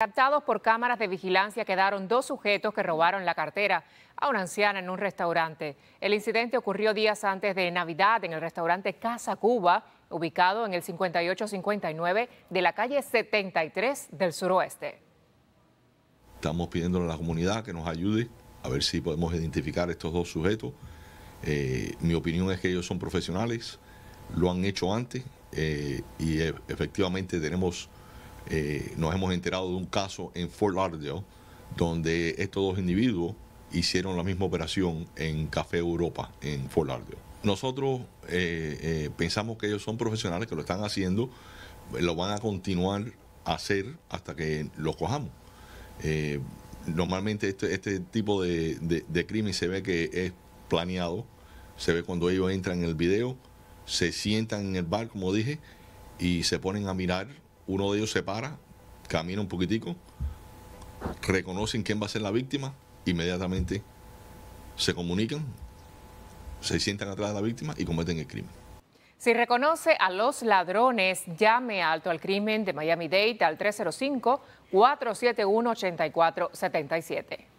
Captados por cámaras de vigilancia quedaron dos sujetos que robaron la cartera a una anciana en un restaurante. El incidente ocurrió días antes de Navidad en el restaurante Casa Cuba, ubicado en el 5859 de la calle 73 del suroeste. Estamos pidiendo a la comunidad que nos ayude a ver si podemos identificar estos dos sujetos. Eh, mi opinión es que ellos son profesionales, lo han hecho antes eh, y e, efectivamente tenemos eh, nos hemos enterado de un caso en Fort Lauderdale donde estos dos individuos hicieron la misma operación en Café Europa, en Fort Lauderdale. Nosotros eh, eh, pensamos que ellos son profesionales que lo están haciendo, lo van a continuar a hacer hasta que los cojamos. normalmente este, este tipo de crimen se ve que es planeado, se ve cuando ellos entran en el video, se sientan en el bar, como dije, y se ponen a mirar uno de ellos se para, camina un poquitico, reconocen quién va a ser la víctima, inmediatamente se comunican, se sientan atrás de la víctima y cometen el crimen. Si reconoce a los ladrones, llame Alto al Crimen de Miami Dade al 305-471-8477.